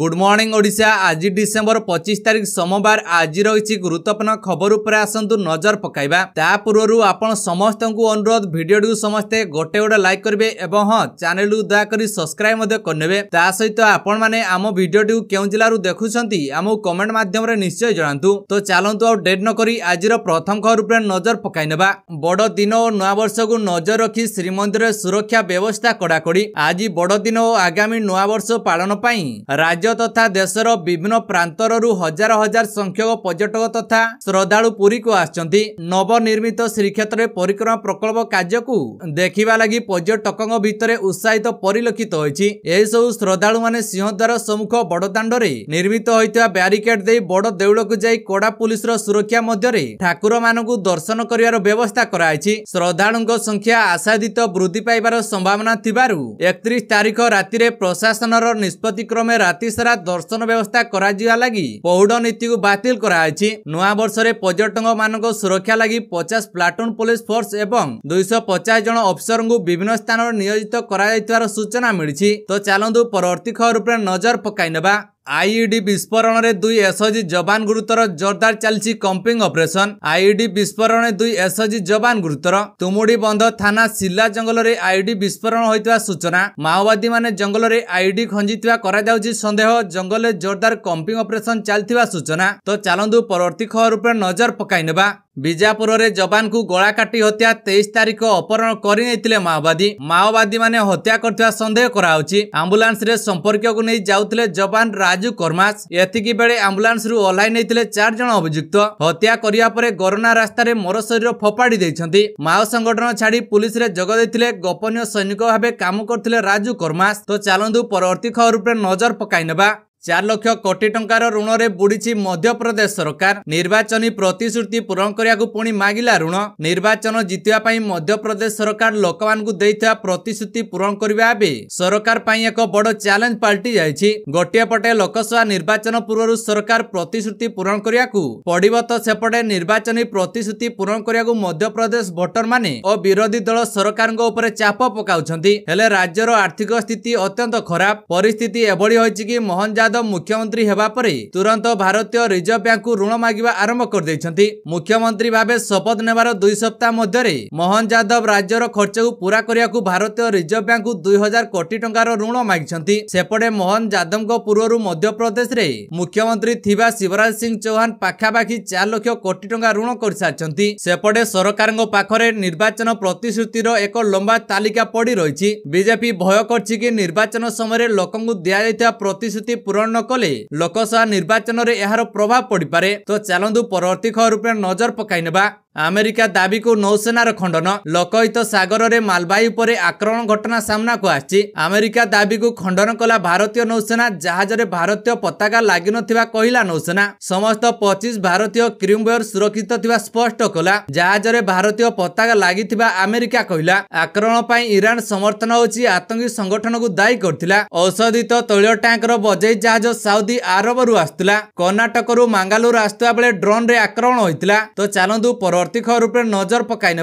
good morning Odisha ଆଜି December ପଚିଶ ତାରିଖ ସୋମବାର ଆଜିର କିଛି ଗୁରୁତ୍ୱପୂର୍ଣ୍ଣ ଖବର ଉପରେ ଆସନ୍ତୁ ନଜର ପକାଇବା ତା ପୂର୍ବରୁ ଆପଣ ସମସ୍ତଙ୍କୁ ଅନୁରୋଧ ଭିଡିଓଟିକୁ ସମସ୍ତେ ଗୋଟେ ଗୋଟେ ଲାଇକ୍ କରିବେ ଏବଂ ହଁ ଚ୍ୟାନେଲକୁ ଦୟାକରି ସବସ୍କ୍ରାଇବ ମଧ୍ୟ କରିନେବେ ତା ସହିତ ଆପଣମାନେ ଆମ ଭିଡିଓଟିକୁ କେଉଁ ଜିଲ୍ଲାରୁ ଦେଖୁଛନ୍ତି ଆମକୁ କମେଣ୍ଟ ମାଧ୍ୟମରେ ନିଶ୍ଚୟ ଜଣାନ୍ତୁ ତ ଚାଲନ୍ତୁ ଆଉ ଡେଟ୍ ନକରି ଆଜିର ପ୍ରଥମ ଖବର ଉପରେ ନଜର ପକାଇ ନେବା ବଡ଼ ଦିନ ଓ ନୂଆବର୍ଷକୁ ନଜର ରଖି ଶ୍ରୀମନ୍ଦିରରେ ସୁରକ୍ଷା ବ୍ୟବସ୍ଥା କଡ଼ାକଡ଼ି ଆଜି ବଡ଼ଦିନ ଓ ଆଗାମୀ ନୂଆବର୍ଷ ପାଳନ ପାଇଁ ରାଜ୍ୟ ରାଜ୍ୟ ତଥା ଦେଶର ବିଭିନ୍ନ ପ୍ରାନ୍ତରରୁ ହଜାର ହଜାର ସଂଖ୍ୟକ ପର୍ଯ୍ୟଟକ ତଥା ଶ୍ରଦ୍ଧାଳୁ ପୁରୀକୁ ଆସିଛନ୍ତି ନବନିର୍ମିତ ଶ୍ରୀକ୍ଷେତ୍ରରେ ପରିକ୍ରମା ପ୍ରକଳ୍ପ କାର୍ଯ୍ୟକୁ ଦେଖିବା ଲାଗି ପର୍ଯ୍ୟଟକଙ୍କ ଭିତରେ ଉତ୍ସାହିତ ପରିଲକ୍ଷିତ ହୋଇଛି ଏହିସବୁ ଶ୍ରଦ୍ଧାଳୁମାନେ ସିଂହଦ୍ୱାର ସମ୍ମୁଖ ବଡ଼ଦାଣ୍ଡରେ ନିର୍ମିତ ହୋଇଥିବା ବ୍ୟାରିକେଡ୍ ଦେଇ ବଡ଼ ଦେଉଳକୁ ଯାଇ କଡ଼ା ପୁଲିସର ସୁରକ୍ଷା ମଧ୍ୟରେ ଠାକୁରମାନଙ୍କୁ ଦର୍ଶନ କରିବାର ବ୍ୟବସ୍ଥା କରାଯାଇଛି ଶ୍ରଦ୍ଧାଳୁଙ୍କ ସଂଖ୍ୟା ଆଶାଦିତ ବୃଦ୍ଧି ପାଇବାର ସମ୍ଭାବନା ଥିବାରୁ ଏକତିରିଶ ତାରିଖ ରାତିରେ ପ୍ରଶାସନର ନିଷ୍ପତ୍ତି କ୍ରମେ ରାତି ଓଡ଼ିଶାର ଦର୍ଶନ ବ୍ୟବସ୍ଥା କରାଯିବା ଲାଗି ପୌଢ ନୀତିକୁ ବାତିଲ କରାଯାଇଛି ନୂଆ ବର୍ଷରେ ପର୍ଯ୍ୟଟକ ମାନଙ୍କ ସୁରକ୍ଷା ଲାଗି ପଚାଶ ପ୍ଲାଟୁନ ପୋଲିସ ଫୋର୍ସ ଏବଂ ଦୁଇଶହ ପଚାଶ ଜଣ ଅଫିସରଙ୍କୁ ବିଭିନ୍ନ ସ୍ଥାନରେ ନିୟୋଜିତ କରାଯାଇଥିବାର ସୂଚନା ମିଳିଛି ତ ଚାଲନ୍ତୁ ପରବର୍ତ୍ତୀ ଖବର ଉପରେ ନଜର ପକାଇ ନେବା आईईडी विस्फोरण में दुई एसओजी जवान गुरुतर जोरदार चलती कंपिंग ऑपरेशन आईईडी विस्फोरण में दुई एसओजी जवान गुरुतर तुमुड़ी बंध थाना सिल्ला जंगल में आईईडी विस्फोरण होता सूचना माओवादी मैंने जंगल में आईईडी खंजी सन्देह जंगल जोरदार कंपिंग अपरेसन चलता सूचना तो चलू परवर्त खबर उपर नजर पकड़ ବିଜାପୁରରେ ଯବାନଙ୍କୁ ଗଳା କାଟି ହତ୍ୟା ତେଇଶ ତାରିଖ ଅପହରଣ କରି ନେଇଥିଲେ ମାଓବାଦୀ ମାଓବାଦୀମାନେ ହତ୍ୟା କରିଥିବା ସନ୍ଦେହ କରାଯାଉଛି ଆମ୍ବୁଲାନ୍ସରେ ସମ୍ପର୍କୀୟକୁ ନେଇ ଯାଉଥିଲେ ଯବାନ ରାଜୁ କର୍ମାସ ଏତିକି ବେଳେ ଆମ୍ବୁଲାନ୍ସରୁ ଓହ୍ଲାଇ ନେଇଥିଲେ ଚାରି ଜଣ ଅଭିଯୁକ୍ତ ହତ୍ୟା କରିବା ପରେ ଗରନା ରାସ୍ତାରେ ମୋର ଶରୀର ଫୋପାଡ଼ି ଦେଇଛନ୍ତି ମାଓ ସଂଗଠନ ଛାଡ଼ି ପୁଲିସରେ ଯୋଗ ଦେଇଥିଲେ ଗୋପନୀୟ ସୈନିକ ଭାବେ କାମ କରୁଥିଲେ ରାଜୁ କର୍ମାସ ତ ଚାଲନ୍ତୁ ପରବର୍ତ୍ତୀ ଖବର ଉପରେ ନଜର ପକାଇ ନେବା ଚାରି ଲକ୍ଷ କୋଟି ଟଙ୍କାର ଋଣରେ ବୁଡ଼ିଛି ମଧ୍ୟପ୍ରଦେଶ ସରକାର ନିର୍ବାଚନୀ ପ୍ରତିଶ୍ରୁତି ପୂରଣ କରିବାକୁ ପୁଣି ମାଗିଲା ଋଣ ନିର୍ବାଚନ ଜିତିବା ପାଇଁ ମଧ୍ୟପ୍ରଦେଶ ସରକାର ଲୋକମାନଙ୍କୁ ଦେଇଥିବା ପ୍ରତିଶ୍ରୁତି ପୂରଣ କରିବା ଏବେ ସରକାର ପାଇଁ ଏକ ବଡ଼ ଚ୍ୟାଲେଞ୍ଜ ପାଲଟି ଯାଇଛି ଗୋଟିଏ ପଟେ ଲୋକସଭା ନିର୍ବାଚନ ପୂର୍ବରୁ ସରକାର ପ୍ରତିଶ୍ରୁତି ପୂରଣ କରିବାକୁ ପଡ଼ିବ ତ ସେପଟେ ନିର୍ବାଚନୀ ପ୍ରତିଶ୍ରୁତି ପୂରଣ କରିବାକୁ ମଧ୍ୟପ୍ରଦେଶ ଭୋଟରମାନେ ଓ ବିରୋଧୀ ଦଳ ସରକାରଙ୍କ ଉପରେ ଚାପ ପକାଉଛନ୍ତି ହେଲେ ରାଜ୍ୟର ଆର୍ଥିକ ସ୍ଥିତି ଅତ୍ୟନ୍ତ ଖରାପ ପରିସ୍ଥିତି ଏଭଳି ହୋଇଛି କି ମହନ୍ ଯାଦବ ମୁଖ୍ୟମନ୍ତ୍ରୀ ହେବା ପରେ ତୁରନ୍ତ ଭାରତୀୟ ରିଜର୍ଭ ବ୍ୟାଙ୍କକୁ ଋଣ ମାଗିବା ଆରମ୍ଭ କରିଦେଇଛନ୍ତି ମୁଖ୍ୟମନ୍ତ୍ରୀ ଭାବେ ଶପଥ ନେବାର ଦୁଇ ସପ୍ତାହ ମଧ୍ୟରେ ମୋହନ ଯାଦବ ରାଜ୍ୟର ଖର୍ଚ୍ଚକୁ ପୂରା କରିବାକୁ ଭାରତୀୟ ରିଜର୍ଭ ବ୍ୟାଙ୍କକୁ ଦୁଇ ହଜାର କୋଟି ଟଙ୍କାର ଋଣ ମାଗିଛନ୍ତି ସେପଟେ ମୋହନ ଯାଦବଙ୍କ ପୂର୍ବରୁ ମଧ୍ୟପ୍ରଦେଶରେ ମୁଖ୍ୟମନ୍ତ୍ରୀ ଥିବା ଶିବରାଜ ସିଂ ଚୌହାନ ପାଖାପାଖି ଚାରି ଲକ୍ଷ କୋଟି ଟଙ୍କା ଋଣ କରିସାରିଛନ୍ତି ସେପଟେ ସରକାରଙ୍କ ପାଖରେ ନିର୍ବାଚନ ପ୍ରତିଶ୍ରୁତିର ଏକ ଲମ୍ବା ତାଲିକା ପଡି ରହିଛି ବିଜେପି ଭୟ କରିଛି କି ନିର୍ବାଚନ ସମୟରେ ଲୋକଙ୍କୁ ଦିଆଯାଇଥିବା ପ୍ରତିଶ୍ରୁତି ପୂରଣ ଗ୍ରହଣ କଲେ ଲୋକସଭା ନିର୍ବାଚନରେ ଏହାର ପ୍ରଭାବ ପଡିପାରେ ତ ଚାଲନ୍ତୁ ପରବର୍ତ୍ତୀ ଖବର ଉପରେ ନଜର ପକାଇ ନେବା ଆମେରିକା ଦାବିକୁ ନୌସେନାର ଖଣ୍ଡନ ଲୋକହିତ ସାଗରରେ ମାଲବାହୀ ଉପରେ ଆକ୍ରମଣ ଘଟଣା ସାମ୍ନାକୁ ଆସିଛି ଆମେରିକା ଦାବିକୁ ଖଣ୍ଡନ କଲା ଭାରତୀୟ ନୌସେନା ଜାହାଜରେ ଭାରତୀୟ ପତାକା ଲାଗିନଥିବା କହିଲା ନୌସେନା ସମସ୍ତ ପଚିଶ ଭାରତୀୟ କ୍ରିମ୍ବୟର ସୁରକ୍ଷିତ ଥିବା ସ୍ପଷ୍ଟ କଲା ଜାହାଜରେ ଭାରତୀୟ ପତାକା ଲାଗିଥିବା ଆମେରିକା କହିଲା ଆକ୍ରମଣ ପାଇଁ ଇରାନ ସମର୍ଥନ ହେଉଛି ଆତଙ୍କୀ ସଂଗଠନକୁ ଦାୟୀ କରିଥିଲା ଔଷଧିତ ତୈଳ ଟ୍ୟାଙ୍କର ବଜେଇ ଜାହାଜ ସାଉଦି ଆରବରୁ ଆସୁଥିଲା କର୍ଣ୍ଣାଟକରୁ ମାଙ୍ଗାଲୁରୁ ଆସୁଥିବା ବେଳେ ଡ୍ରୋନ୍ରେ ଆକ୍ରମଣ ହୋଇଥିଲା ତ ଚାଲନ୍ତୁ ପର प्रतीक रूपले नजर पकइ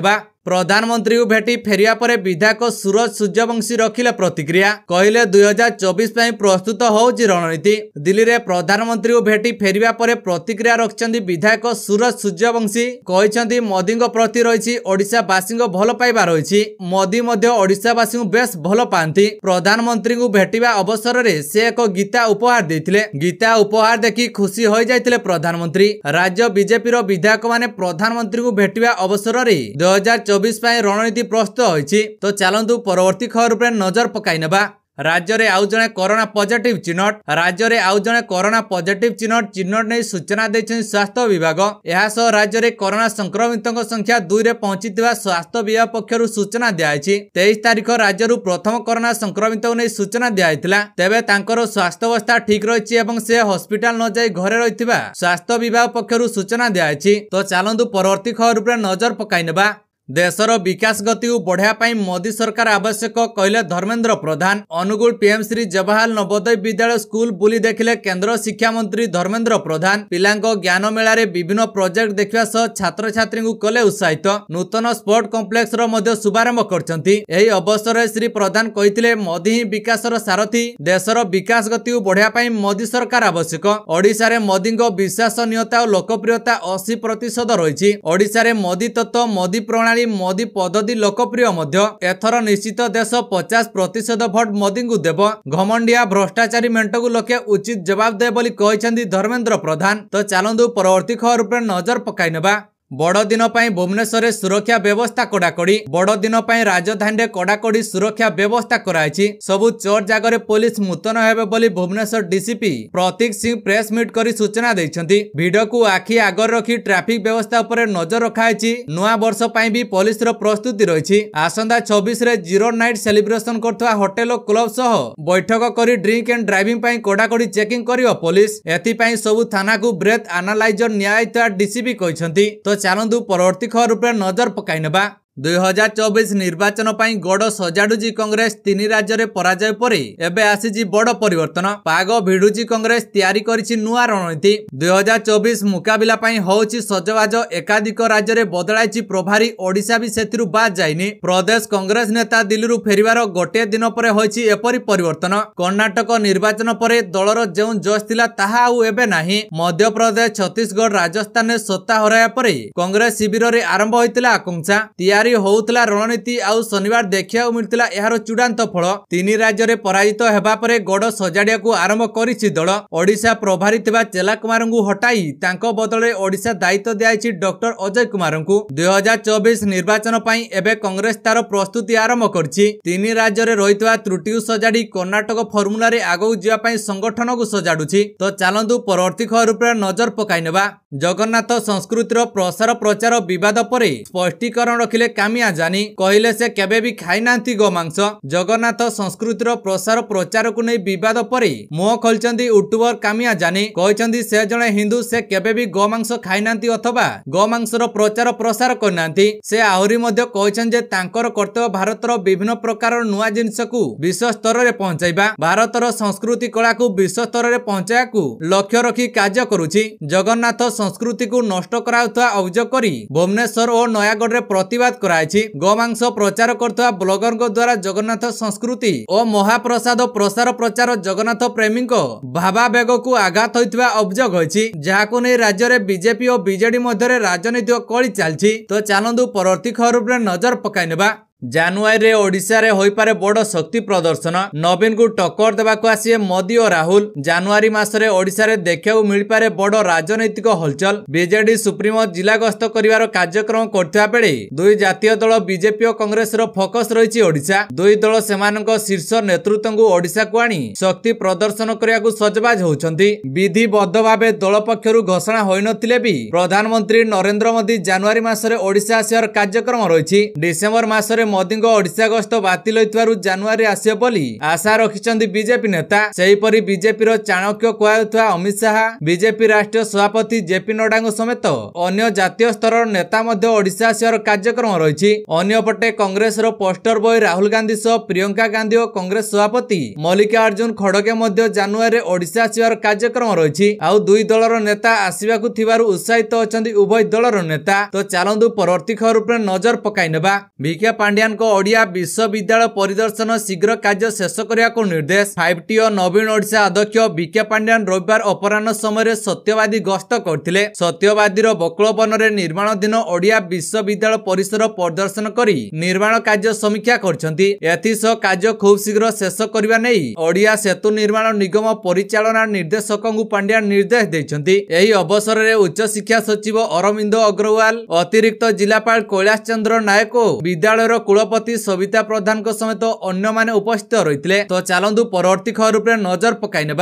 ପ୍ରଧାନମନ୍ତ୍ରୀଙ୍କୁ ଭେଟି ଫେରିବା ପରେ ବିଧାୟକ ସୁରଜ ସୂର୍ଯ୍ୟବଂଶୀ ରଖିଲେ ପ୍ରତିକ୍ରିୟା କହିଲେ ଦୁଇ ହଜାର ଚବିଶ ପାଇଁ ପ୍ରସ୍ତୁତ ହେଉଛି ରଣନୀତି ଦିଲ୍ଲୀରେ ପ୍ରଧାନମନ୍ତ୍ରୀଙ୍କୁ ଭେଟି ଫେରିବା ପରେ ପ୍ରତିକ୍ରିୟା ରଖିଛନ୍ତି ବିଧାୟକ ସୁରଜ ସୂର୍ଯ୍ୟବଂଶୀ କହିଛନ୍ତି ମୋଦିଙ୍କ ପ୍ରତି ରହିଛି ଓଡ଼ିଶାବାସୀଙ୍କ ଭଲ ପାଇବା ରହିଛି ମୋଦି ମଧ୍ୟ ଓଡ଼ିଶାବାସୀଙ୍କୁ ବେଶ ଭଲ ପାଆନ୍ତି ପ୍ରଧାନମନ୍ତ୍ରୀଙ୍କୁ ଭେଟିବା ଅବସରରେ ସେ ଏକ ଗୀତା ଉପହାର ଦେଇଥିଲେ ଗୀତା ଉପହାର ଦେଖି ଖୁସି ହୋଇଯାଇଥିଲେ ପ୍ରଧାନମନ୍ତ୍ରୀ ରାଜ୍ୟ ବିଜେପିର ବିଧାୟକମାନେ ପ୍ରଧାନମନ୍ତ୍ରୀଙ୍କୁ ଭେଟିବା ଅବସରରେ ଦୁଇ ହଜାର ଚବିଶ ପାଇଁ ରଣନୀତି ପ୍ରସ୍ତୁତ ହୋଇଛି ତ ଚାଲନ୍ତୁ ପରବର୍ତ୍ତୀ ଖବର ଉପରେ ନଜର ପକାଇ ନେବା ରାଜ୍ୟରେ ଆଉ ଜଣେ କରୋନା ପଜିଟିଭ୍ ଚିହ୍ନଟ ରାଜ୍ୟରେ ଆଉ ଜଣେ କରୋନା ପଜିଟିଭ୍ ଚିହ୍ନଟ ଚିହ୍ନଟ ନେଇ ସୂଚନା ଦେଇଛନ୍ତି ସ୍ୱାସ୍ଥ୍ୟ ବିଭାଗ ଏହାସହ ରାଜ୍ୟରେ କରୋନା ସଂକ୍ରମିତଙ୍କ ସଂଖ୍ୟା ଦୁଇରେ ପହଞ୍ଚିଥିବା ସ୍ୱାସ୍ଥ୍ୟ ବିଭାଗ ପକ୍ଷରୁ ସୂଚନା ଦିଆଯାଇଛି ତେଇଶ ତାରିଖ ରାଜ୍ୟରୁ ପ୍ରଥମ କରୋନା ସଂକ୍ରମିତଙ୍କୁ ନେଇ ସୂଚନା ଦିଆଯାଇଥିଲା ତେବେ ତାଙ୍କର ସ୍ୱାସ୍ଥ୍ୟାବସ୍ଥା ଠିକ୍ ରହିଛି ଏବଂ ସେ ହସ୍ପିଟାଲ ନଯାଇ ଘରେ ରହିଥିବା ସ୍ୱାସ୍ଥ୍ୟ ବିଭାଗ ପକ୍ଷରୁ ସୂଚନା ଦିଆଯାଇଛି ତ ଚାଲନ୍ତୁ ପରବର୍ତ୍ତୀ ଖବର ଉପରେ ନଜର ପକାଇ ନେବା ଦେଶର ବିକାଶ ଗତିକୁ ବଢ଼ାଇବା ପାଇଁ ମୋଦି ସରକାର ଆବଶ୍ୟକ କହିଲେ ଧର୍ମେନ୍ଦ୍ର ପ୍ରଧାନ ଅନୁଗୁଳ ପିଏମ୍ ଶ୍ରୀ ଜବାହାର ନବୋଦୟ ବିଦ୍ୟାଳୟ ସ୍କୁଲ ବୁଲି ଦେଖିଲେ କେନ୍ଦ୍ର ଶିକ୍ଷାମନ୍ତ୍ରୀ ଧର୍ମେନ୍ଦ୍ର ପ୍ରଧାନ ପିଲାଙ୍କ ଜ୍ଞାନ ମେଳାରେ ବିଭିନ୍ନ ପ୍ରୋଜେକ୍ଟ ଦେଖିବା ସହ ଛାତ୍ରଛାତ୍ରୀଙ୍କୁ କଲେ ଉତ୍ସାହିତ ନୂତନ ସ୍ପୋର୍ଟ କମ୍ପ୍ଲେକ୍ସର ମଧ୍ୟ ଶୁଭାରମ୍ଭ କରିଛନ୍ତି ଏହି ଅବସରରେ ଶ୍ରୀ ପ୍ରଧାନ କହିଥିଲେ ମୋଦି ହିଁ ବିକାଶର ସାରଥୀ ଦେଶର ବିକାଶ ଗତିକୁ ବଢ଼ାଇବା ପାଇଁ ମୋଦି ସରକାର ଆବଶ୍ୟକ ଓଡ଼ିଶାରେ ମୋଦିଙ୍କ ବିଶ୍ୱାସନୀୟତା ଓ ଲୋକପ୍ରିୟତା ଅଶୀ ପ୍ରତିଶତ ରହିଛି ଓଡ଼ିଶାରେ ମୋଦି ତତ୍ତ୍ୱ ମୋଦି ପ୍ରଣାଳୀ ପାଇଁ ମୋଦି ପଦବୀ ଲୋକପ୍ରିୟ ମଧ୍ୟ ଏଥର ନିଶ୍ଚିତ ଦେଶ ପଚାଶ ପ୍ରତିଶତ ଭୋଟ ମୋଦିଙ୍କୁ ଦେବ ଘମଣ୍ଡିଆ ଭ୍ରଷ୍ଟାଚାରୀ ମେଣ୍ଟକୁ ଲୋକେ ଉଚିତ ଜବାବ ଦେବେ ବୋଲି କହିଛନ୍ତି ଧର୍ମେନ୍ଦ୍ର ପ୍ରଧାନ ତ ଚାଲନ୍ତୁ ପରବର୍ତ୍ତୀ ଖବର ଉପରେ ନଜର ପକାଇ ନେବା ବଡ଼ଦିନ ପାଇଁ ଭୁବନେଶ୍ୱରରେ ସୁରକ୍ଷା ବ୍ୟବସ୍ଥା କଡ଼ାକଡ଼ି ବଡ଼ଦିନ ପାଇଁ ରାଜଧାନୀରେ କଡ଼ାକଡ଼ି ସୁରକ୍ଷା ବ୍ୟବସ୍ଥା କରାଯାଇଛି ସବୁ ଚର୍ଚ୍ଚ ଜାଗାରେ ପୋଲିସ ମୁତୟନ ହେବେ ବୋଲି ଭୁବନେଶ୍ୱର ଡିସିପି ପ୍ରତୀକ ସିଂ ପ୍ରେସ୍ ମିଟ୍ କରି ସୂଚନା ଦେଇଛନ୍ତି ଭିଡ଼କୁ ଆଖି ଆଗରେ ରଖି ଟ୍ରାଫିକ୍ ବ୍ୟବସ୍ଥା ଉପରେ ନଜର ରଖାଯାଇଛି ନୂଆ ବର୍ଷ ପାଇଁ ବି ପୋଲିସର ପ୍ରସ୍ତୁତି ରହିଛି ଆସନ୍ତା ଛବିଶରେ ଜିରୋ ନାଇଟ୍ ସେଲିବ୍ରେସନ୍ କରୁଥିବା ହୋଟେଲ ଓ କ୍ଲବ ସହ ବୈଠକ କରି ଡ୍ରିଙ୍କ ଆଣ୍ଡ ଡ୍ରାଇଭିଂ ପାଇଁ କଡ଼ାକଡ଼ି ଚେକିଂ କରିବ ପୋଲିସ ଏଥିପାଇଁ ସବୁ ଥାନାକୁ ବ୍ରେଥ୍ ଆନାଲାଇଜର ନିଆଯାଇଥିବା ଡିସିପି କହିଛନ୍ତି ଚାଲନ୍ତୁ ପରବର୍ତ୍ତୀ ଖବର ଉପରେ ନଜର ପକାଇ ନେବା ଦୁଇହଜାର ଚବିଶ ନିର୍ବାଚନ ପାଇଁ ଗୋଡ଼ ସଜାଡୁଛି କଂଗ୍ରେସ ତିନି ରାଜ୍ୟରେ ପରାଜୟ ପରେ ଏବେ ଆସିଛି ବଡ଼ ପରିବର୍ତ୍ତନ ପାଗ ଭିଡୁଛି କଂଗ୍ରେସ ତିଆରି କରିଛି ନୂଆ ରଣନୀତି ଦୁଇହଜାର ଚବିଶ ମୁକାବିଲା ପାଇଁ ହେଉଛି ସଜବାଜ ଏକାଧିକ ରାଜ୍ୟରେ ବଦଳାଇଛି ପ୍ରଭାରୀ ଓଡ଼ିଶା ବି ସେଥିରୁ ବାଦ୍ ଯାଇନି ପ୍ରଦେଶ କଂଗ୍ରେସ ନେତା ଦିଲ୍ଲୀରୁ ଫେରିବାର ଗୋଟିଏ ଦିନ ପରେ ହୋଇଛି ଏପରି ପରିବର୍ତ୍ତନ କର୍ଣ୍ଣାଟକ ନିର୍ବାଚନ ପରେ ଦଳର ଯେଉଁ ଜସ୍ ଥିଲା ତାହା ଆଉ ଏବେ ନାହିଁ ମଧ୍ୟପ୍ରଦେଶ ଛତିଶଗଡ଼ ରାଜସ୍ଥାନରେ ସତ୍ତା ହରାଇବା ପରେ କଂଗ୍ରେସ ଶିବିରରେ ଆରମ୍ଭ ହୋଇଥିଲା ଆକାଂକ୍ଷା ତିଆରି ଜାରି ହଉଥିଲା ରଣନୀତି ଆଉ ଶନିବାର ଦେଖିବାକୁ ମିଳିଥିଲା ଏହାର ଚୂଡାନ୍ତ ଫଳ ତିନି ରାଜ୍ୟରେ ପରାଜିତ ହେବା ପରେ ଗଡ଼ ସଜାଡ଼ିବାକୁ ଆରମ୍ଭ କରିଛି ଦଳ ଓଡ଼ିଶା ପ୍ରଭାରୀ ଥିବା ଚେଲା କୁମାରଙ୍କୁ ହଟାଇ ତାଙ୍କ ବଦଳରେ ଓଡ଼ିଶା ଦାୟିତ୍ୱ ଦିଆଯାଇଛି ଡକ୍ଟର ଅଜୟ କୁମାରଙ୍କୁ ଦୁଇହଜାର ଚବିଶ ନିର୍ବାଚନ ପାଇଁ ଏବେ କଂଗ୍ରେସ ତାର ପ୍ରସ୍ତୁତି ଆରମ୍ଭ କରିଛି ତିନି ରାଜ୍ୟରେ ରହିଥିବା ତ୍ରୁଟିକୁ ସଜାଡ଼ି କର୍ଣ୍ଣାଟକ ଫର୍ମୁଲାରେ ଆଗକୁ ଯିବା ପାଇଁ ସଂଗଠନକୁ ସଜାଡ଼ୁଛି ତ ଚାଲନ୍ତୁ ପରବର୍ତ୍ତୀ ଖବର ଉପରେ ନଜର ପକାଇ ନେବା ଜଗନ୍ନାଥ ସଂସ୍କୃତିର ପ୍ରସାର ପ୍ରଚାର ବିବାଦ ପରେ ସ୍ପଷ୍ଟୀକରଣ ରଖିଲେ କାମିଆ ଜାନି କହିଲେ ସେ କେବେ ବି ଖାଇନାହାନ୍ତି ଗୋ ମାଂସ ଜଗନ୍ନାଥ ସଂସ୍କୃତିର ପ୍ରସାର ପ୍ରଚାରକୁ ନେଇ ବିବାଦ ପରେ ମୁହଁ ଖୋଲିଛନ୍ତି ୟୁଟ୍ୟୁବର କାମିଆ ଜାନି କହିଛନ୍ତି ସେ ଜଣେ ହିନ୍ଦୁ ସେ କେବେ ବି ଗୋ ମାଂସ ଖାଇନାହାନ୍ତି ଅଥବା ଗୋ ମାଂସର ପ୍ରଚାର ପ୍ରସାର କରିନାହାନ୍ତି ସେ ଆହୁରି ମଧ୍ୟ କହିଛନ୍ତି ଯେ ତାଙ୍କର କର୍ତ୍ତବ୍ୟ ଭାରତର ବିଭିନ୍ନ ପ୍ରକାରର ନୂଆ ଜିନିଷକୁ ବିଶ୍ୱସ୍ତରରେ ପହଞ୍ଚାଇବା ଭାରତର ସଂସ୍କୃତି କଳାକୁ ବିଶ୍ୱସ୍ତରରେ ପହଞ୍ଚାଇବାକୁ ଲକ୍ଷ୍ୟ ରଖି କାର୍ଯ୍ୟ କରୁଛି ଜଗନ୍ନାଥ ସଂସ୍କୃତିକୁ ନଷ୍ଟ କରାଉଥିବା ଅଭିଯୋଗ କରି ଭୁବନେଶ୍ୱର ଓ ନୟାଗଡ଼ରେ ପ୍ରତିବାଦ କରାଯାଇଛି ଗୋମାଂସ ପ୍ରଚାର କରୁଥିବା ବ୍ଲଗରଙ୍କ ଦ୍ୱାରା ଜଗନ୍ନାଥ ସଂସ୍କୃତି ଓ ମହାପ୍ରସାଦ ପ୍ରସାର ପ୍ରଚାର ଜଗନ୍ନାଥ ପ୍ରେମୀଙ୍କ ଭାବାବେଗକୁ ଆଘାତ ହୋଇଥିବା ଅଭିଯୋଗ ହୋଇଛି ଯାହାକୁ ନେଇ ରାଜ୍ୟରେ ବିଜେପି ଓ ବିଜେଡି ମଧ୍ୟରେ ରାଜନୈତିକ କଳି ଚାଲିଛି ତ ଚାଲନ୍ତୁ ପରବର୍ତ୍ତୀ ଖବର ଉପରେ ନଜର ପକାଇନେବା ଜାନୁଆରୀରେ ଓଡ଼ିଶାରେ ହୋଇପାରେ ବଡ଼ ଶକ୍ତି ପ୍ରଦର୍ଶନ ନବୀନଙ୍କୁ ଟକ୍କର ଦେବାକୁ ଆସିବେ ମୋଦି ଓ ରାହୁଲ ଜାନୁଆରୀ ମାସରେ ଓଡ଼ିଶାରେ ଦେଖିବାକୁ ମିଳିପାରେ ବଡ଼ ରାଜନୈତିକ ହଲଚଲ ବିଜେଡି ସୁପ୍ରିମୋ ଜିଲ୍ଲା ଗସ୍ତ କରିବାର କାର୍ଯ୍ୟକ୍ରମ କରୁଥିବା ବେଳେ ଦୁଇ ଜାତୀୟ ଦଳ ବିଜେପି ଓ କଂଗ୍ରେସର ଫୋକସ୍ ରହିଛି ଓଡ଼ିଶା ଦୁଇ ଦଳ ସେମାନଙ୍କ ଶୀର୍ଷ ନେତୃତ୍ୱଙ୍କୁ ଓଡ଼ିଶାକୁ ଆଣି ଶକ୍ତି ପ୍ରଦର୍ଶନ କରିବାକୁ ସଜବାଜ ହେଉଛନ୍ତି ବିଧିବଦ୍ଧ ଭାବେ ଦଳ ପକ୍ଷରୁ ଘୋଷଣା ହୋଇନଥିଲେ ବି ପ୍ରଧାନମନ୍ତ୍ରୀ ନରେନ୍ଦ୍ର ମୋଦି ଜାନୁଆରୀ ମାସରେ ଓଡ଼ିଶା ଆସିବାର କାର୍ଯ୍ୟକ୍ରମ ରହିଛି ଡିସେମ୍ବର ମାସରେ ମୋଦିଙ୍କ ଓଡ଼ିଶା ଗସ୍ତ ବାତିଲ ହୋଇଥିବାରୁ ଜାନୁଆରୀ ଆସିବ ବୋଲି ଆଶା ରଖିଛନ୍ତି ବିଜେପି ନେତା ସେହିପରି ବିଜେପିର ଚାଣକ୍ୟ କୁହାଯାଉଥିବା ଅମିତ ଶାହା ବିଜେପି ରାଷ୍ଟ୍ରୀୟ ସଭାପତି ଜେପି ନଡ୍ଡାଙ୍କ ସମେତ ଅନ୍ୟ ଜାତୀୟ ସ୍ତରର ନେତା ମଧ୍ୟ ଓଡ଼ିଶା ଆସିବାର କାର୍ଯ୍ୟକ୍ରମ ରହିଛି ଅନ୍ୟପଟେ କଂଗ୍ରେସର ପୋଷ୍ଟର ବୟ ରାହୁଲ ଗାନ୍ଧି ସହ ପ୍ରିୟଙ୍କା ଗାନ୍ଧି ଓ କଂଗ୍ରେସ ସଭାପତି ମଲ୍ଲିକାର୍ଜୁନ ଖଡ଼ଗେ ମଧ୍ୟ ଜାନୁଆରୀରେ ଓଡ଼ିଶା ଆସିବାର କାର୍ଯ୍ୟକ୍ରମ ରହିଛି ଆଉ ଦୁଇ ଦଳର ନେତା ଆସିବାକୁ ଥିବାରୁ ଉତ୍ସାହିତ ଅଛନ୍ତି ଉଭୟ ଦଳର ନେତା ତ ଚାଲନ୍ତୁ ପରବର୍ତ୍ତୀ ଖବର ଉପରେ ନଜର ପକାଇ ନେବା ବିକେ ପାଣ୍ଡି ପାଣ୍ଡିଆନଙ୍କ ଓଡ଼ିଆ ବିଶ୍ୱବିଦ୍ୟାଳୟ ପରିଦର୍ଶନ ଶୀଘ୍ର କାର୍ଯ୍ୟ ଶେଷ କରିବାକୁ ନିର୍ଦ୍ଦେଶ ଫାଇଭ୍ ଟି ଓ ନବୀନ ଓଡ଼ିଶା ଅଧ୍ୟକ୍ଷ ବିକେ ପାଣ୍ଡିଆନ ରବିବାର ଅପରାହ୍ନ ସମୟରେ ସତ୍ୟବାଦୀ ଗସ୍ତ କରିଥିଲେ ସତ୍ୟବାଦୀର ବକୁଳ ବନରେ ନିର୍ମାଣଧୀନ ଓଡ଼ିଆ ବିଶ୍ୱବିଦ୍ୟାଳୟ ପରିସର ପରିଦର୍ଶନ କରି ନିର୍ମାଣ କାର୍ଯ୍ୟ ସମୀକ୍ଷା କରିଛନ୍ତି ଏଥିସହ କାର୍ଯ୍ୟ ଖୁବ୍ ଶୀଘ୍ର ଶେଷ କରିବା ନେଇ ଓଡ଼ିଆ ସେତୁ ନିର୍ମାଣ ନିଗମ ପରିଚାଳନା ନିର୍ଦ୍ଦେଶକଙ୍କୁ ପାଣ୍ଡିଆନ ନିର୍ଦ୍ଦେଶ ଦେଇଛନ୍ତି ଏହି ଅବସରରେ ଉଚ୍ଚଶିକ୍ଷା ସଚିବ ଅରବିନ୍ଦ ଅଗ୍ରୱାଲ ଅତିରିକ୍ତ ଜିଲ୍ଲାପାଳ କୈଳାସ ଚନ୍ଦ୍ର ନାୟକ ବିଦ୍ୟାଳୟର कुलपति सविता प्रधानों समेत अन्न मैंने उपस्थित रही तो चलतु परवर्ती खबर उपर नजर पकईने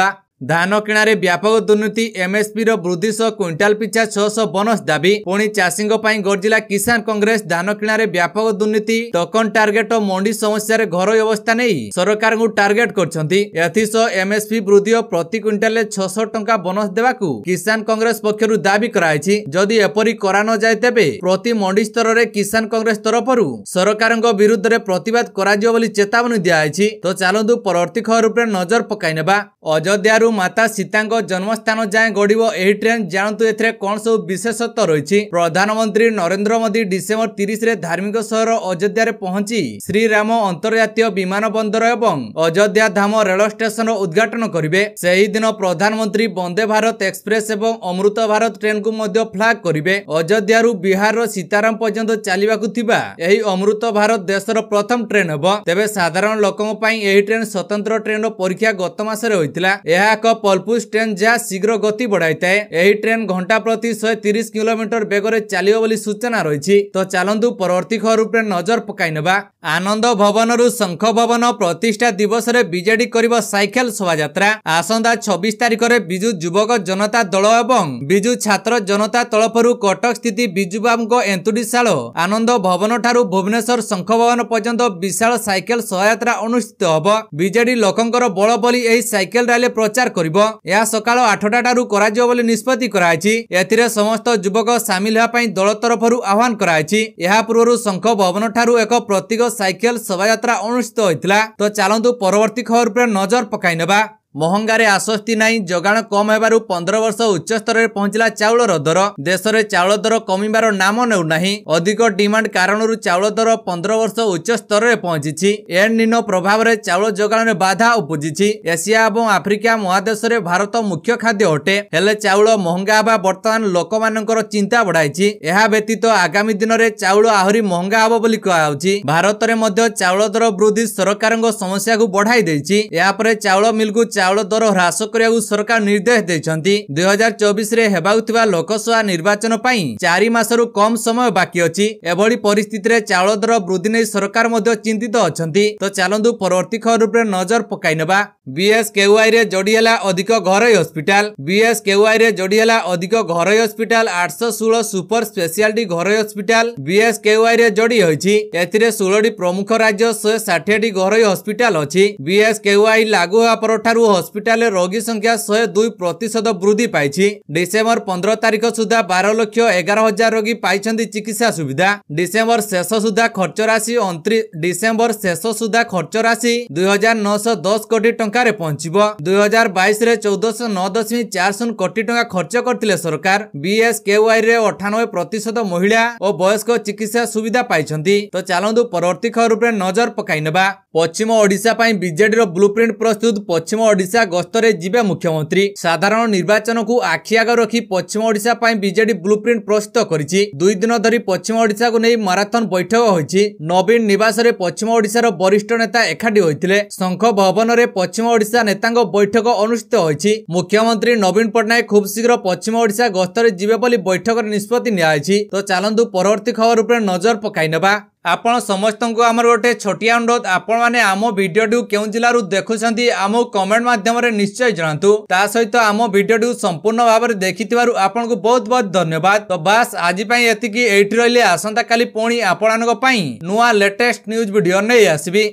ଧାନ କିଣାରେ ବ୍ୟାପକ ଦୁର୍ନୀତି ଏମ୍ଏସ୍ପିର ବୃଦ୍ଧି ସହ କ୍ୱିଣ୍ଟାଲ ପିଛା ଛଅଶହ ବୋନସ୍ ଦାବି ପୁଣି ଚାଷୀଙ୍କ ପାଇଁ ଗର୍ଜିଲା କିଷାନ କଂଗ୍ରେସ ଧାନ କିଣାରେ ବ୍ୟାପକ ଦୁର୍ନୀତି ଟୋକନ ଟାର୍ଗେଟ ଓ ମଣ୍ଡି ସମସ୍ୟାରେ ଘରୋଇ ଅବସ୍ଥା ନେଇ ସରକାରଙ୍କୁ ଟାର୍ଗେଟ କରିଛନ୍ତି ଏଥିସହ ଏମ୍ଏସ୍ପି ବୃଦ୍ଧି ଓ ପ୍ରତି କ୍ୱିଣ୍ଟାଲରେ ଛଅଶହ ଟଙ୍କା ବୋନସ୍ ଦେବାକୁ କିଷାନ କଂଗ୍ରେସ ପକ୍ଷରୁ ଦାବି କରାଯାଇଛି ଯଦି ଏପରି କରାନଯାଏ ତେବେ ପ୍ରତି ମଣ୍ଡି ସ୍ତରରେ କିଷାନ କଂଗ୍ରେସ ତରଫରୁ ସରକାରଙ୍କ ବିରୁଦ୍ଧରେ ପ୍ରତିବାଦ କରାଯିବ ବୋଲି ଚେତାବନୀ ଦିଆଯାଇଛି ତ ଚାଲନ୍ତୁ ପରବର୍ତ୍ତୀ ଖବର ଉପରେ ନଜର ପକାଇନେବା ଅଯୋଧ୍ୟାରୁ ରୁ ମାତା ସୀତାଙ୍କ ଜନ୍ମସ୍ଥାନ ଯାଏଁ ଗଢିବ ଏହି ଟ୍ରେନ୍ ଜାଣନ୍ତୁ ଏଥିରେ କଣ ସବୁ ବିଶେଷତ୍ୱ ରହିଛି ପ୍ରଧାନମନ୍ତ୍ରୀ ନରେନ୍ଦ୍ର ମୋଦି ଡିସେମ୍ବର ତିରିଶରେ ଧାର୍ମିକ ସହର ଅଯୋଧ୍ୟାରେ ପହଞ୍ଚି ଶ୍ରୀରାମ ଅନ୍ତର୍ଜାତୀୟ ବିମାନ ବନ୍ଦର ଏବଂ ଅଯୋଧ୍ୟା ଧାମ ରେଳ ଷ୍ଟେସନର ଉଦ୍ଘାଟନ କରିବେ ସେହିଦିନ ପ୍ରଧାନମନ୍ତ୍ରୀ ବନ୍ଦେ ଭାରତ ଏକ୍ସପ୍ରେସ୍ ଏବଂ ଅମୃତ ଭାରତ ଟ୍ରେନ୍କୁ ମଧ୍ୟ ଫ୍ଲାଗ୍ କରିବେ ଅଯୋଧ୍ୟାରୁ ବିହାରର ସୀତାରାମ ପର୍ଯ୍ୟନ୍ତ ଚାଲିବାକୁ ଥିବା ଏହି ଅମୃତ ଭାରତ ଦେଶର ପ୍ରଥମ ଟ୍ରେନ୍ ହେବ ତେବେ ସାଧାରଣ ଲୋକଙ୍କ ପାଇଁ ଏହି ଟ୍ରେନ୍ ସ୍ୱତନ୍ତ୍ର ଟ୍ରେନ୍ର ପରୀକ୍ଷା ଗତ ମାସରେ ହୋଇଥିଲା ଏହା ଏହା ଏକ ପଲପୁସ୍ ଟ୍ରେନ୍ ଯାହା ଶୀଘ୍ର ଗତି ବଢାଇଥାଏ ଏହି ଟ୍ରେନ୍ ଘଣ୍ଟା ପ୍ରତି ଶହେ ତିରିଶ କିଲୋମିଟର ବେଗରେ ଚାଲିବ ବୋଲି ସୂଚନା ରହିଛି ତ ଚାଲନ୍ତୁ ପରବର୍ତ୍ତୀ ଖବର ଉପରେ ନଜର ପକାଇ ନେବା ଆନନ୍ଦ ଭବନରୁ ଶଙ୍ଖ ଭବନ ପ୍ରତିଷ୍ଠା ଦିବସରେ ବିଜେଡି କରିବ ସାଇକେଲ ଶୋଭାଯାତ୍ରା ଆସନ୍ତା ଛବିଶ ତାରିଖରେ ବିଜୁ ଯୁବକ ଜନତା ଦଳ ଏବଂ ବିଜୁ ଛାତ୍ର ଜନତା ତଳପରୁ କଟକ ସ୍ଥିତି ବିଜୁବାବୁଙ୍କ ଏନ୍ତୁଡି ଶାଳ ଆନନ୍ଦ ଭବନ ଠାରୁ ଭୁବନେଶ୍ୱର ଶଙ୍ଖ ଭବନ ପର୍ଯ୍ୟନ୍ତ ବିଶାଳ ସାଇକେଲ ଶୋଭାଯାତ୍ରା ଅନୁଷ୍ଠିତ ହେବ ବିଜେଡି ଲୋକଙ୍କର ବଳ ବୋଲି ଏହି ସାଇକେଲ ରାଲି ପ୍ରଚାର ବ୍ୟବହାର କରିବ ଏହା ସକାଳ ଆଠଟା ଠାରୁ କରାଯିବ ବୋଲି ନିଷ୍ପତ୍ତି କରାଯାଇଛି ଏଥିରେ ସମସ୍ତ ଯୁବକ ସାମିଲ ହେବା ପାଇଁ ଦଳ ତରଫରୁ ଆହ୍ୱାନ କରାଯାଇଛି ଏହା ପୂର୍ବରୁ ଶଙ୍ଖ ଭବନ ଠାରୁ ଏକ ପ୍ରତୀକ ସାଇକେଲ ଶୋଭାଯାତ୍ରା ଅନୁଷ୍ଠିତ ହୋଇଥିଲା ତ ଚାଲନ୍ତୁ ପରବର୍ତ୍ତୀ ଖବର ଉପରେ ନଜର ପକାଇ ନେବା ମହଙ୍ଗାରେ ଆଶ୍ୱସ୍ତି ନାହିଁ ଯୋଗାଣ କମ୍ ହେବାରୁ ପନ୍ଦର ବର୍ଷ ଉଚ୍ଚସ୍ତରରେ ପହଞ୍ଚିଲା ଚାଉଳର ଦର ଦେଶରେ ଚାଉଳ ଦର କମିବାର ନାମ ନେଉନାହିଁ ଅଧିକ ଡିମାଣ୍ଡ କାରଣରୁ ଚାଉଳ ଦର ପନ୍ଦର ବର୍ଷ ଉଚ୍ଚସ୍ତରରେ ପହଞ୍ଚିଛି ଏଣ୍ଡିନୋ ପ୍ରଭାବରେ ଚାଉଳ ଯୋଗାଣରେ ବାଧା ଉପୁଜିଛି ଏସିଆ ଏବଂ ଆଫ୍ରିକା ମହାଦେଶରେ ଭାରତ ମୁଖ୍ୟ ଖାଦ୍ୟ ଅଟେ ହେଲେ ଚାଉଳ ମହଙ୍ଗା ହେବା ବର୍ତ୍ତମାନ ଲୋକମାନଙ୍କର ଚିନ୍ତା ବଢ଼ାଇଛି ଏହା ବ୍ୟତୀତ ଆଗାମୀ ଦିନରେ ଚାଉଳ ଆହୁରି ମହଙ୍ଗା ହେବ ବୋଲି କୁହାଯାଉଛି ଭାରତରେ ମଧ୍ୟ ଚାଉଳ ଦର ବୃଦ୍ଧି ସରକାରଙ୍କ ସମସ୍ୟାକୁ ବଢ଼ାଇ ଦେଇଛି ଏହାପରେ ଚାଉଳ ମିଲ୍କୁ ଚାଉଳ ଦର ହ୍ରାସ କରିବାକୁ ସରକାର ନିର୍ଦ୍ଦେଶ ଦେଇଛନ୍ତି ଦୁଇ ହଜାର ଚବିଶରେ ହେବାକୁ ଥିବା ଲୋକସଭା ନିର୍ବାଚନ ପାଇଁ ଚାରି ମାସରୁ କମ୍ ସମୟ ବାକି ଅଛି ଏଭଳି ପରିସ୍ଥିତିରେ ଚାଉଳ ଦର ବୃଦ୍ଧି ନେଇ ସରକାର ମଧ୍ୟ ଚିନ୍ତିତ ଅଛନ୍ତି ତ ଚାଲନ୍ତୁ ପରବର୍ତ୍ତୀ ଖବର ଉପରେ ନଜର ପକାଇ ନେବା ବିଏସ୍କେୱାଇରେ ଯୋଡ଼ି ହେଲା ଅଧିକ ଘରୋଇ ହସ୍ପିଟାଲ ବିଏସ୍କେୱାଇରେ ଯୋଡ଼ି ହେଲା ଅଧିକ ଘରୋଇ ହସ୍ପିଟାଲ ଆଠଶହ ଷୋହଳ ସୁପର ସ୍ପେଶିଆଲିଟି ଘରୋଇ ହସ୍ପିଟାଲ ବିଏସ୍କେୱାଇରେ ଯୋଡ଼ି ହୋଇଛି ଏଥିରେ ଷୋହଳଟି ପ୍ରମୁଖ ରାଜ୍ୟ ଶହେ ଷାଠିଏଟି ଘରୋଇ ହସ୍ପିଟାଲ ଅଛି ବିଏସ୍କେୱାଇ ଲାଗୁ ହେବା ପରଠାରୁ हस्पिटाल रोगी संख्या शहे दुई प्रतिशत वृद्धि पाई डिसेम्बर पंद्रह तारीख सुधा बार लक्ष एगार हजार रोगी पाई चिकित्सा सुविधा डिसेम्बर शेष सुधा खर्च राशि अंतरी डिसेम्बर शेष सुधा खर्च राशि दुई कोटी टकर पहुंच दुई हजार बैश में चौदहश नौ दशमिक चार शून कोटी टाइम खर्च करते सरकार बीएसके अठानबे प्रतिशत महिला और वयस्क चिकित्सा सुविधा पाई तो चलतु परवर्ती खबर नजर पकड़ ना ପଶ୍ଚିମ ଓଡ଼ିଶା ପାଇଁ ବିଜେଡିର ବ୍ଲୁପ୍ରିଣ୍ଟ ପ୍ରସ୍ତୁତ ପଶ୍ଚିମ ଓଡ଼ିଶା ଗସ୍ତରେ ଯିବେ ମୁଖ୍ୟମନ୍ତ୍ରୀ ସାଧାରଣ ନିର୍ବାଚନକୁ ଆଖି ଆଗ ରଖି ପଶ୍ଚିମ ଓଡ଼ିଶା ପାଇଁ ବିଜେଡି ବ୍ଲୁପ୍ରିଣ୍ଟ ପ୍ରସ୍ତୁତ କରିଛି ଦୁଇ ଦିନ ଧରି ପଶ୍ଚିମ ଓଡ଼ିଶାକୁ ନେଇ ମାରାଥନ ବୈଠକ ହୋଇଛି ନବୀନ ନିବାସରେ ପଶ୍ଚିମ ଓଡ଼ିଶାର ବରିଷ୍ଠ ନେତା ଏକାଠି ହୋଇଥିଲେ ଶଙ୍ଖ ଭବନରେ ପଶ୍ଚିମ ଓଡ଼ିଶା ନେତାଙ୍କ ବୈଠକ ଅନୁଷ୍ଠିତ ହୋଇଛି ମୁଖ୍ୟମନ୍ତ୍ରୀ ନବୀନ ପଟ୍ଟନାୟକ ଖୁବ୍ ଶୀଘ୍ର ପଶ୍ଚିମ ଓଡ଼ିଶା ଗସ୍ତରେ ଯିବେ ବୋଲି ବୈଠକରେ ନିଷ୍ପତ୍ତି ନିଆଯାଇଛି ତ ଚାଲନ୍ତୁ ପରବର୍ତ୍ତୀ ଖବର ଉପରେ ନଜର ପକାଇ ନେବା ଆପଣ ସମସ୍ତଙ୍କୁ ଆମର ଗୋଟେ ଛୋଟିଆ ଅନୁରୋଧ ଆପଣମାନେ ଆମ ଭିଡ଼ିଓଟିକୁ କେଉଁ ଜିଲ୍ଲାରୁ ଦେଖୁଛନ୍ତି ଆମକୁ କମେଣ୍ଟ ମାଧ୍ୟମରେ ନିଶ୍ଚୟ ଜଣାନ୍ତୁ ତା ସହିତ ଆମ ଭିଡ଼ିଓଟିକୁ ସମ୍ପୂର୍ଣ୍ଣ ଭାବରେ ଦେଖିଥିବାରୁ ଆପଣଙ୍କୁ ବହୁତ ବହୁତ ଧନ୍ୟବାଦ ତ ବାସ୍ ଆଜି ପାଇଁ ଏତିକି ଏଇଠି ରହିଲେ ଆସନ୍ତାକାଲି ପୁଣି ଆପଣଙ୍କ ପାଇଁ ନୂଆ ଲେଟେଷ୍ଟ ନ୍ୟୁଜ୍ ଭିଡ଼ିଓ ନେଇ ଆସିବି